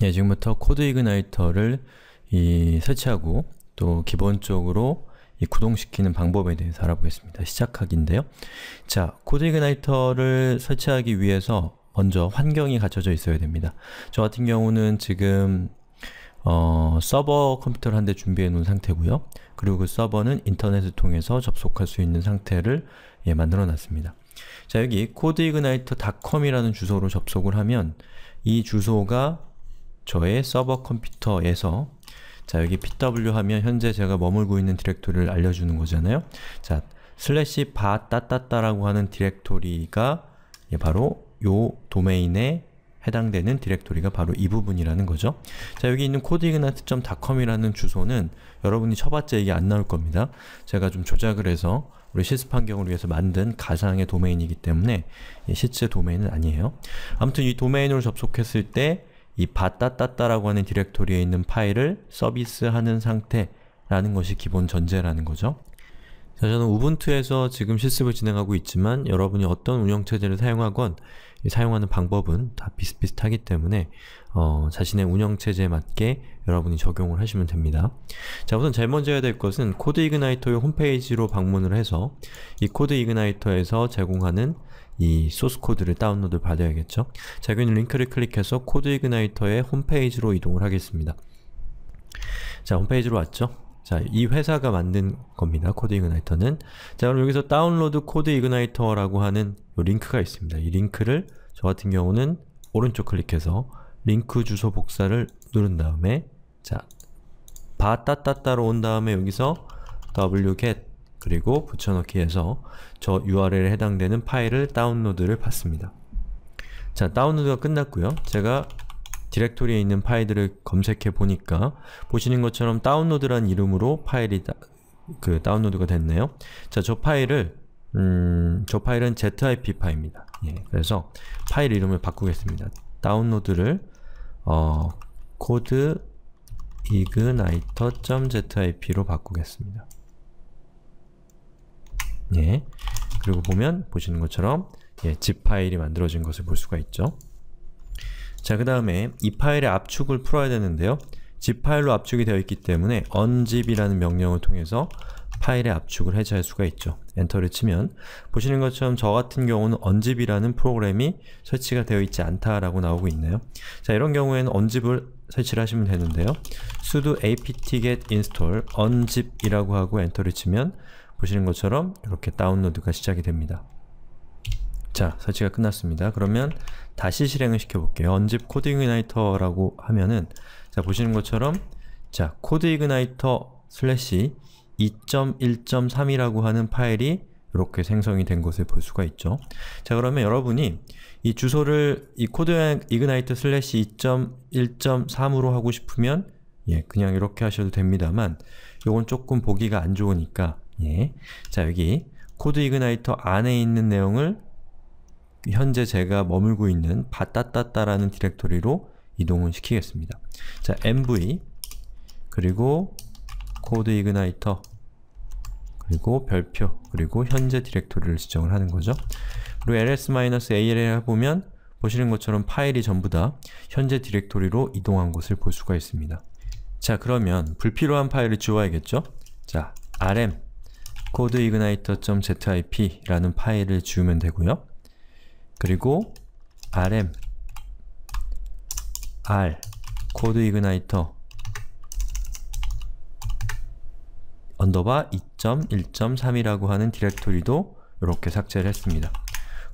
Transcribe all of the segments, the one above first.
예, 지금부터 코드 이그나이터를 이 설치하고 또 기본적으로 이 구동시키는 방법에 대해서 알아보겠습니다. 시작하기인데요. 자, 코드 이그나이터를 설치하기 위해서 먼저 환경이 갖춰져 있어야 됩니다. 저 같은 경우는 지금 어, 서버 컴퓨터를 한 대 준비해 놓은 상태고요. 그리고 그 서버는 인터넷을 통해서 접속할 수 있는 상태를 예, 만들어 놨습니다. 자, 여기 codeigniter.com이라는 주소로 접속을 하면 이 주소가 저의 서버 컴퓨터에서 자 여기 pw 하면 현재 제가 머물고 있는 디렉토리를 알려주는 거잖아요. 자 슬래시 바 따따따라고 하는 디렉토리가 바로 요 도메인에 해당되는 디렉토리가 바로 이 부분이라는 거죠. 자 여기 있는 codeignite.com이라는 주소는 여러분이 쳐봤자 이게 안 나올 겁니다. 제가 좀 조작을 해서 우리 실습 환경을 위해서 만든 가상의 도메인이기 때문에 실제 도메인은 아니에요. 아무튼 이 도메인으로 접속했을 때이 바따따따라고 하는 디렉토리에 있는 파일을 서비스하는 상태라는 것이 기본 전제라는 거죠. 자, 저는 우분투에서 지금 실습을 진행하고 있지만 여러분이 어떤 운영체제를 사용하건 사용하는 방법은 다 비슷비슷하기 때문에 어, 자신의 운영체제에 맞게 여러분이 적용을 하시면 됩니다. 자 우선 제일 먼저 해야 될 것은 코드 이그나이터의 홈페이지로 방문을 해서 이 코드 이그나이터에서 제공하는 이 소스 코드를 다운로드 받아야겠죠? 자, 여기는 링크를 클릭해서 코드 이그나이터의 홈페이지로 이동을 하겠습니다. 자, 홈페이지로 왔죠? 자, 이 회사가 만든 겁니다. 코드 이그나이터는. 자, 그럼 여기서 다운로드 코드 이그나이터라고 하는 링크가 있습니다. 이 링크를 저 같은 경우는 오른쪽 클릭해서 링크 주소 복사를 누른 다음에 자, 바따따따로 온 다음에 여기서 wget 그리고 붙여넣기해서 저 URL에 해당되는 파일을 다운로드를 받습니다. 자, 다운로드가 끝났고요. 제가 디렉토리에 있는 파일들을 검색해 보니까 보시는 것처럼 다운로드란 이름으로 파일이 다, 그 다운로드가 됐네요. 자, 저 파일을 음, 저 파일은 zip 파일입니다. 예, 그래서 파일 이름을 바꾸겠습니다. 다운로드를 어, code i g n z i p 로 바꾸겠습니다. 예. 그리고 보면 보시는 것처럼 예, zip 파일이 만들어진 것을 볼 수가 있죠. 자, 그 다음에 이 파일의 압축을 풀어야 되는데요. zip 파일로 압축이 되어 있기 때문에 unzip이라는 명령을 통해서 파일의 압축을 해제할 수가 있죠. 엔터를 치면 보시는 것처럼 저 같은 경우는 언집이라는 프로그램이 설치가 되어 있지 않다라고 나오고 있네요. 자, 이런 경우에는 언집을 설치를 하시면 되는데요. sudo apt-get install unzip이라고 하고 엔터를 치면 보시는 것처럼 이렇게 다운로드가 시작이 됩니다. 자, 설치가 끝났습니다. 그러면 다시 실행을 시켜볼게요. 언 n 코드이그나이터라고 하면은 자, 보시는 것처럼 자, 코드이그나이터 슬래시 2.1.3이라고 하는 파일이 이렇게 생성이 된 것을 볼 수가 있죠. 자, 그러면 여러분이 이 주소를 이 코드이그나이터 슬래시 2.1.3으로 하고 싶으면 예, 그냥 이렇게 하셔도 됩니다만 요건 조금 보기가 안 좋으니까 예. 자, 여기 코드 이그나이터 안에 있는 내용을 현재 제가 머물고 있는 바따따따라는 디렉토리로 이동을 시키겠습니다. 자, mv 그리고 코드 이그나이터 그리고 별표 그리고 현재 디렉토리를 지정을 하는 거죠. 그리고 ls-al을 해보면 보시는 것처럼 파일이 전부 다 현재 디렉토리로 이동한 것을 볼 수가 있습니다. 자 그러면 불필요한 파일을 지워야겠죠? 자 rm codeigniter.zip라는 파일을 지우면 되고요. 그리고 rm r codeigniter 언더바 2.1.3이라고 하는 디렉토리도 이렇게 삭제를 했습니다.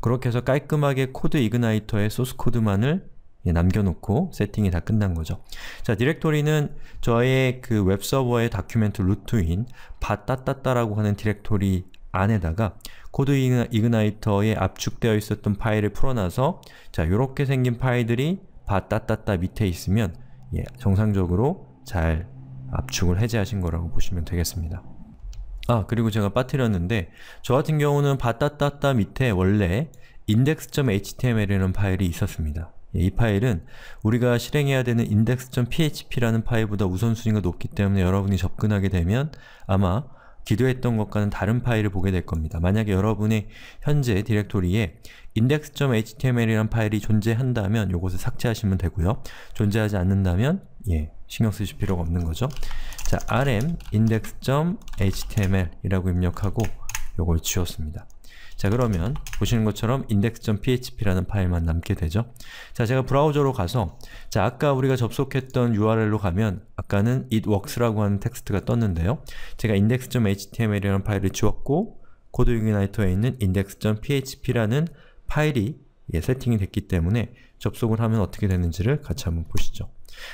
그렇게 해서 깔끔하게 코드 이그나이터의 소스 코드만을 예, 남겨놓고 세팅이 다 끝난 거죠. 자, 디렉토리는 저의 그 웹서버의 다큐멘트 루트인 바따따따라고 하는 디렉토리 안에다가 코드 이그나이터에 압축되어 있었던 파일을 풀어놔서 자, 요렇게 생긴 파일들이 바따따따 밑에 있으면 예, 정상적으로 잘 압축을 해제하신 거라고 보시면 되겠습니다. 아, 그리고 제가 빠뜨렸는데 저 같은 경우는 바따따따 밑에 원래 index.html이라는 파일이 있었습니다. 예, 이 파일은 우리가 실행해야 되는 index.php라는 파일보다 우선순위가 높기 때문에 여러분이 접근하게 되면 아마 기도했던 것과는 다른 파일을 보게 될 겁니다. 만약에 여러분이 현재 디렉토리에 index.html이란 파일이 존재한다면 이것을 삭제하시면 되고요. 존재하지 않는다면 예, 신경 쓰실 필요가 없는 거죠. 자, rm index.html이라고 입력하고 이걸 지웠습니다. 자 그러면 보시는 것처럼 index.php라는 파일만 남게 되죠. 자 제가 브라우저로 가서 자 아까 우리가 접속했던 URL로 가면 아까는 itworks라고 하는 텍스트가 떴는데요. 제가 index.html이라는 파일을 지웠고 코드 유기나이터에 있는 index.php라는 파일이 예, 세팅이 됐기 때문에 접속을 하면 어떻게 되는지를 같이 한번 보시죠.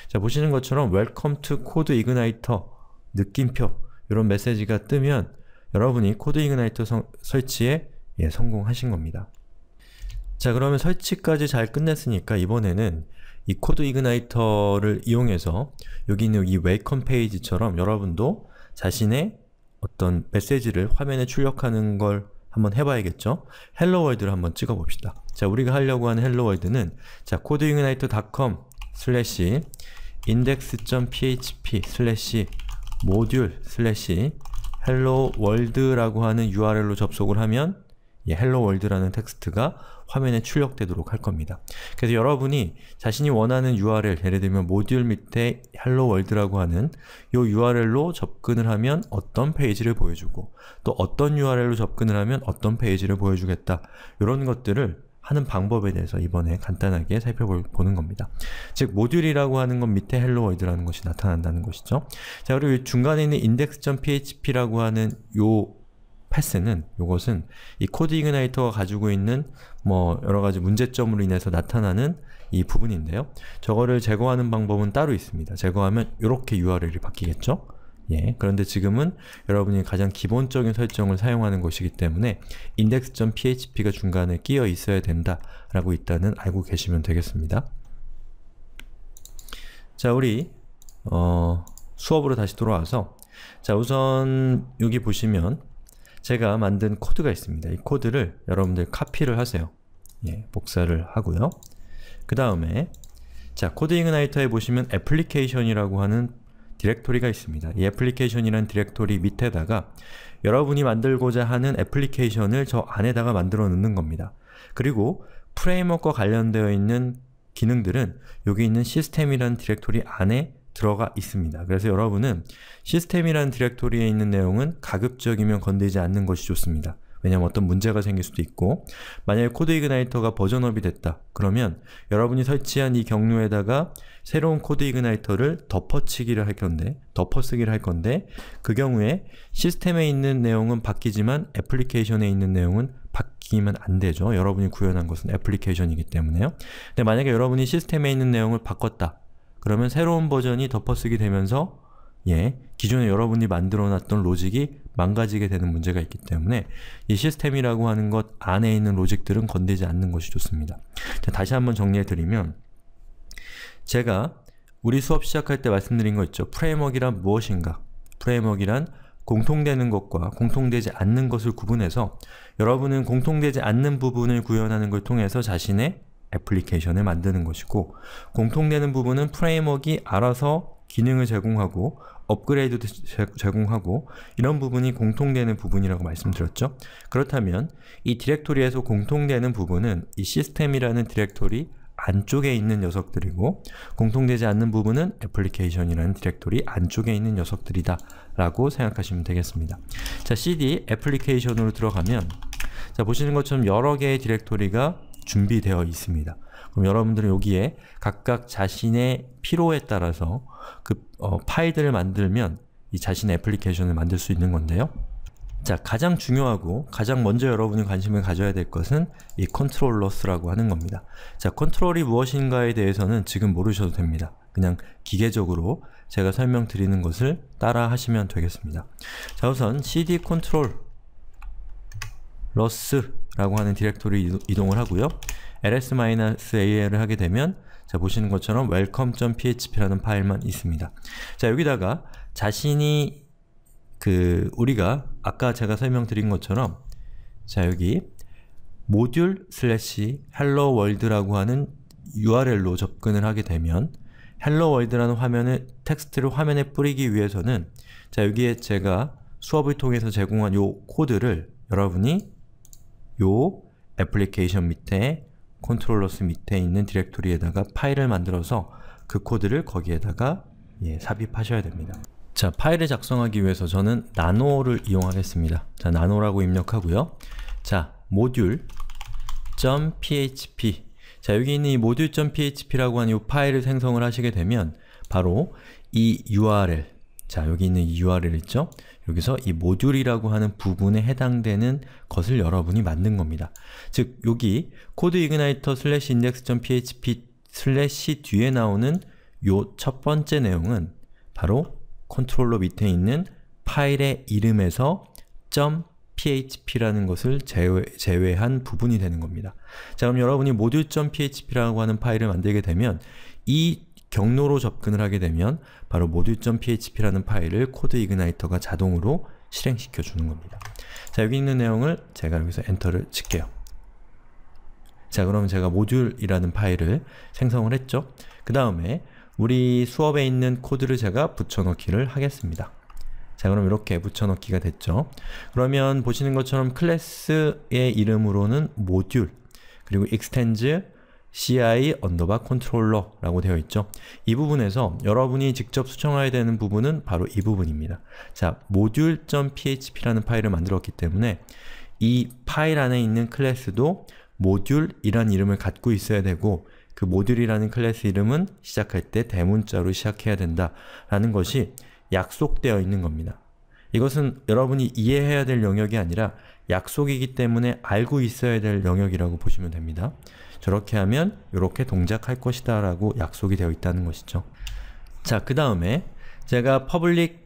자 보시는 것처럼 Welcome to Code Igniter 느낌표 이런 메시지가 뜨면 여러분이 코드 이그나이터 설치에 예, 성공하신 겁니다. 자, 그러면 설치까지 잘 끝냈으니까 이번에는 이 코드 이그나이터를 이용해서 여기 있는 이웨이컴 페이지처럼 여러분도 자신의 어떤 메시지를 화면에 출력하는 걸 한번 해봐야겠죠? 헬로 월드를 한번 찍어봅시다. 자, 우리가 하려고 하는 헬로 월드는 자, codeignite.com 슬래시 index.php 슬래시 모듈 슬래시 hello world라고 하는 URL로 접속을 하면 예, 헬로 월드라는 텍스트가 화면에 출력되도록 할 겁니다. 그래서 여러분이 자신이 원하는 URL, 예를 들면 모듈 밑에 헬로 월드라고 하는 이 URL로 접근을 하면 어떤 페이지를 보여주고 또 어떤 URL로 접근을 하면 어떤 페이지를 보여주겠다 이런 것들을 하는 방법에 대해서 이번에 간단하게 살펴보는 겁니다. 즉, 모듈이라고 하는 건 밑에 헬로 월드라는 것이 나타난다는 것이죠. 자, 그리고 중간에 있는 index.php라고 하는 요 패스는 이것은 이 코드 이그나이터가 가지고 있는 뭐 여러가지 문제점으로 인해서 나타나는 이 부분인데요. 저거를 제거하는 방법은 따로 있습니다. 제거하면 이렇게 URL이 바뀌겠죠? 예, 그런데 지금은 여러분이 가장 기본적인 설정을 사용하는 것이기 때문에 index.php가 중간에 끼어 있어야 된다 라고 있다는 알고 계시면 되겠습니다. 자, 우리 어, 수업으로 다시 돌아와서 자, 우선 여기 보시면 제가 만든 코드가 있습니다. 이 코드를 여러분들 카피를 하세요. 예, 복사를 하고요. 그 다음에 자, 코드 이그나이터에 보시면 애플리케이션이라고 하는 디렉토리가 있습니다. 이 애플리케이션이란 디렉토리 밑에다가 여러분이 만들고자 하는 애플리케이션을 저 안에다가 만들어 놓는 겁니다. 그리고 프레임워크와 관련되어 있는 기능들은 여기 있는 시스템이란 디렉토리 안에 들어가 있습니다. 그래서 여러분은 시스템이라는 디렉토리에 있는 내용은 가급적이면 건드리지 않는 것이 좋습니다. 왜냐면 어떤 문제가 생길 수도 있고 만약에 코드 이그나이터가 버전업이 됐다 그러면 여러분이 설치한 이 경로에다가 새로운 코드 이그나이터를 덮어치기를 할 건데 덮어쓰기를 할 건데 그 경우에 시스템에 있는 내용은 바뀌지만 애플리케이션에 있는 내용은 바뀌면 안 되죠. 여러분이 구현한 것은 애플리케이션이기 때문에요. 근데 만약에 여러분이 시스템에 있는 내용을 바꿨다 그러면 새로운 버전이 덮어쓰기 되면서 예, 기존에 여러분이 만들어놨던 로직이 망가지게 되는 문제가 있기 때문에 이 시스템이라고 하는 것 안에 있는 로직들은 건드리지 않는 것이 좋습니다. 자, 다시 한번 정리해드리면 제가 우리 수업 시작할 때 말씀드린 거 있죠. 프레임워크란 무엇인가? 프레임워크란 공통되는 것과 공통되지 않는 것을 구분해서 여러분은 공통되지 않는 부분을 구현하는 걸 통해서 자신의 애플리케이션을 만드는 것이고 공통되는 부분은 프레임워크가 알아서 기능을 제공하고 업그레이드 제공하고 이런 부분이 공통되는 부분이라고 말씀드렸죠? 그렇다면 이 디렉토리에서 공통되는 부분은 이 시스템이라는 디렉토리 안쪽에 있는 녀석들이고 공통되지 않는 부분은 애플리케이션이라는 디렉토리 안쪽에 있는 녀석들이다 라고 생각하시면 되겠습니다. 자, cd 애플리케이션으로 들어가면 자, 보시는 것처럼 여러 개의 디렉토리가 준비되어 있습니다. 그럼 여러분들은 여기에 각각 자신의 필요에 따라서 그 어, 파일들을 만들면 이 자신의 애플리케이션을 만들 수 있는 건데요. 자, 가장 중요하고 가장 먼저 여러분이 관심을 가져야 될 것은 이 컨트롤러스라고 하는 겁니다. 자, 컨트롤이 무엇인가에 대해서는 지금 모르셔도 됩니다. 그냥 기계적으로 제가 설명드리는 것을 따라 하시면 되겠습니다. 자, 우선 cd 컨트롤 러스 라고 하는 디렉토리 이동을 하고요. ls-al을 하게 되면 자 보시는 것처럼 welcome.php라는 파일만 있습니다. 자 여기다가 자신이 그 우리가 아까 제가 설명드린 것처럼 자 여기 모듈 슬래시 hello world라고 하는 URL로 접근을 하게 되면 hello world라는 화면을 텍스트를 화면에 뿌리기 위해서는 자 여기에 제가 수업을 통해서 제공한 요 코드를 여러분이 요 애플리케이션 밑에 컨트롤러스 밑에 있는 디렉토리에다가 파일을 만들어서 그 코드를 거기에다가 예, 삽입하셔야 됩니다. 자, 파일을 작성하기 위해서 저는 나노를 이용하겠습니다. 자, 나노라고 입력하고요. 자, m o p h p 자, 여기 있는 이 m o p h p 라고 하는 이 파일을 생성을 하시게 되면 바로 이 URL 자, 여기 있는 이 URL 있죠? 여기서 이 모듈이라고 하는 부분에 해당되는 것을 여러분이 만든 겁니다. 즉, 여기 코드 이그나이터 슬래시 index.php 슬래시 뒤에 나오는 요 첫 번째 내용은 바로 컨트롤러 밑에 있는 파일의 이름에서 .php라는 것을 제외, 한 부분이 되는 겁니다. 자 그럼 여러분이 모듈 p h p 라고 하는 파일을 만들게 되면 이 경로로 접근을 하게 되면 바로 module.php라는 파일을 코드 이그나이터가 자동으로 실행시켜 주는 겁니다. 자, 여기 있는 내용을 제가 여기서 엔터를 칠게요. 자, 그럼 제가 module이라는 파일을 생성을 했죠. 그 다음에 우리 수업에 있는 코드를 제가 붙여넣기를 하겠습니다. 자, 그럼 이렇게 붙여넣기가 됐죠. 그러면 보시는 것처럼 클래스의 이름으로는 module 그리고 extends CI 언더바 컨트롤러라고 되어 있죠. 이 부분에서 여러분이 직접 수정해야 되는 부분은 바로 이 부분입니다. 자, module.php라는 파일을 만들었기 때문에 이 파일 안에 있는 클래스도 모듈이라는 이름을 갖고 있어야 되고 그 모듈이라는 클래스 이름은 시작할 때 대문자로 시작해야 된다 라는 것이 약속되어 있는 겁니다. 이것은 여러분이 이해해야 될 영역이 아니라 약속이기 때문에 알고 있어야 될 영역이라고 보시면 됩니다. 저렇게 하면 이렇게 동작할 것이다 라고 약속이 되어 있다는 것이죠. 자, 그 다음에 제가 public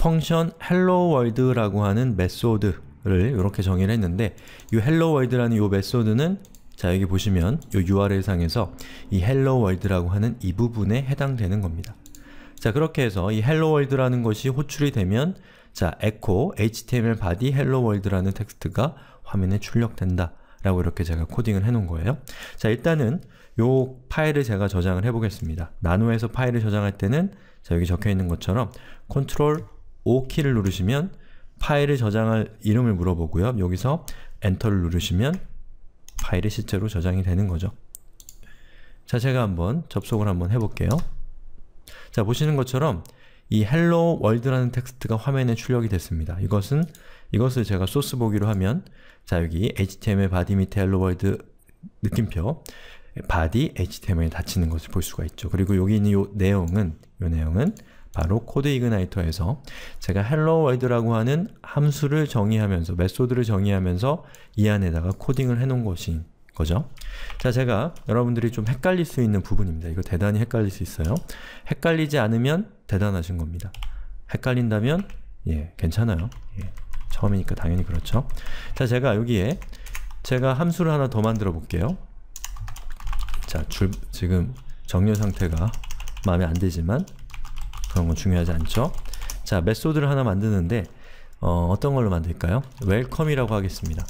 function hello world라고 하는 메소드를 이렇게 정의를 했는데 이 hello world라는 이 메소드는 자, 여기 보시면 이 URL상에서 이 hello world라고 하는 이 부분에 해당되는 겁니다. 자, 그렇게 해서 이 hello world라는 것이 호출이 되면 자, echo html body hello world라는 텍스트가 화면에 출력된다. 라고 이렇게 제가 코딩을 해놓은 거예요. 자, 일단은 요 파일을 제가 저장을 해보겠습니다. 나노에서 파일을 저장할 때는 자, 여기 적혀있는 것처럼 Ctrl O 키를 누르시면 파일을 저장할 이름을 물어보고요. 여기서 엔터를 누르시면 파일이 실제로 저장이 되는 거죠. 자, 제가 한번 접속을 한번 해볼게요. 자, 보시는 것처럼 이 hello world라는 텍스트가 화면에 출력이 됐습니다. 이것은 이것을 제가 소스 보기로 하면 자 여기 html body 밑에 hello world 느낌표 body html에 닫히는 것을 볼 수가 있죠. 그리고 여기 있는 이 내용은 이 내용은 바로 코드 이그나이터에서 제가 hello world라고 하는 함수를 정의하면서 메소드를 정의하면서 이 안에다가 코딩을 해놓은 것인 거죠. 자, 제가 여러분들이 좀 헷갈릴 수 있는 부분입니다. 이거 대단히 헷갈릴 수 있어요. 헷갈리지 않으면 대단하신 겁니다. 헷갈린다면 예, 괜찮아요. 예. 처음이니까 당연히 그렇죠. 자, 제가 여기에 제가 함수를 하나 더 만들어 볼게요. 자, 줄, 지금 정렬 상태가 마음에 안 들지만 그런 건 중요하지 않죠. 자, 메소드를 하나 만드는데 어, 떤 걸로 만들까요? 웰컴이라고 하겠습니다.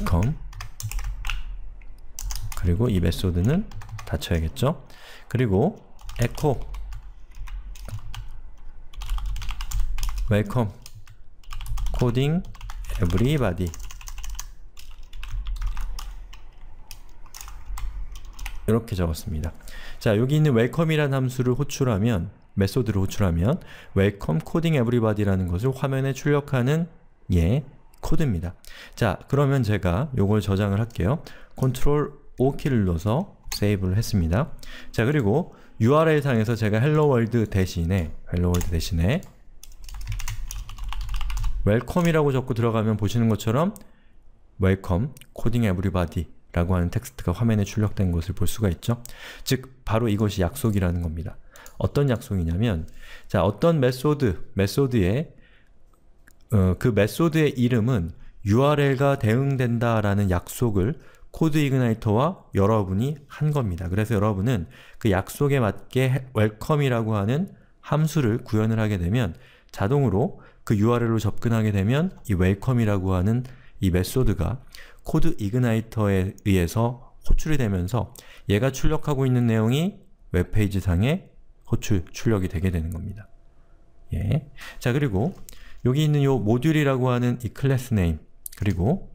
웰컴 그리고 이 메소드는 닫혀야겠죠? 그리고 e c 웰컴 코딩 에브리바디 이렇게 적었습니다. 자, 여기 있는 웰컴이라는 함수를 호출하면 메소드를 호출하면 웰컴 코딩 에브리바디라는 것을 화면에 출력하는 예, 코드입니다. 자, 그러면 제가 요걸 저장을 할게요. 컨트롤 O 키를 눌러서 세이브를 했습니다. 자, 그리고 URL상에서 제가 헬로월드 대신에 헬로월드 대신에 웰컴이라고 적고 들어가면 보시는 것처럼 웰컴 코딩 에브리바디 라고 하는 텍스트가 화면에 출력된 것을 볼 수가 있죠. 즉, 바로 이것이 약속이라는 겁니다. 어떤 약속이냐면 자, 어떤 메소드, 메소드의 어, 그 메소드의 이름은 URL과 대응된다라는 약속을 코드 이그나이터와 여러분이 한 겁니다. 그래서 여러분은 그 약속에 맞게 웰컴이라고 하는 함수를 구현을 하게 되면 자동으로 그 URL로 접근하게 되면 이 웰컴이라고 하는 이 메소드가 코드 이그나이터에 의해서 호출이 되면서 얘가 출력하고 있는 내용이 웹페이지 상에 호출, 출력이 되게 되는 겁니다. 예. 자, 그리고 여기 있는 요 모듈이라고 하는 이 클래스 네임 그리고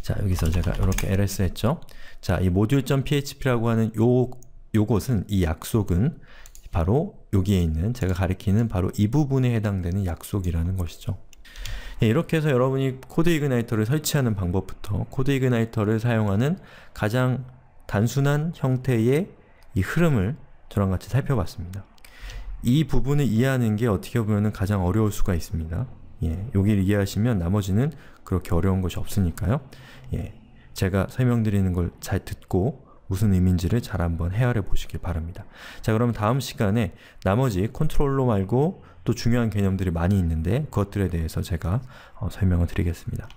자, 여기서 제가 이렇게 ls 했죠? 자, 이 모듈.php라고 하는 요 요것은 이 약속은 바로 여기에 있는 제가 가리키는 바로 이 부분에 해당되는 약속이라는 것이죠. 예, 이렇게 해서 여러분이 코드 이그나이터를 설치하는 방법부터 코드 이그나이터를 사용하는 가장 단순한 형태의 이 흐름을 저랑 같이 살펴봤습니다. 이 부분을 이해하는 게 어떻게 보면 가장 어려울 수가 있습니다. 예, 여기를 이해하시면 나머지는 그렇게 어려운 것이 없으니까요. 예, 제가 설명드리는 걸 잘 듣고 무슨 의미인지를 잘 한번 헤아려 보시길 바랍니다. 자 그럼 다음 시간에 나머지 컨트롤러 말고 또 중요한 개념들이 많이 있는데 그것들에 대해서 제가 어, 설명을 드리겠습니다.